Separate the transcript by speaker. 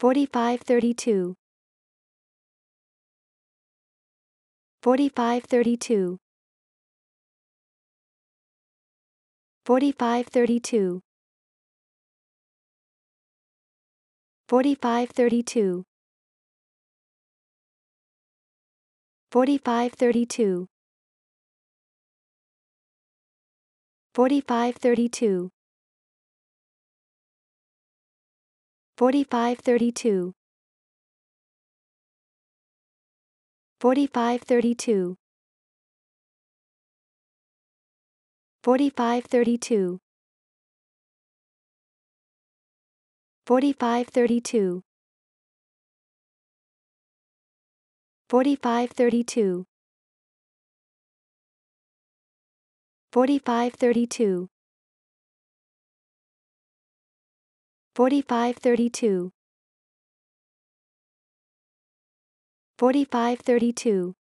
Speaker 1: 4532 4532 4532 4532 4532 4532 4532 4532 4532 4532 4532 4532 4532 4532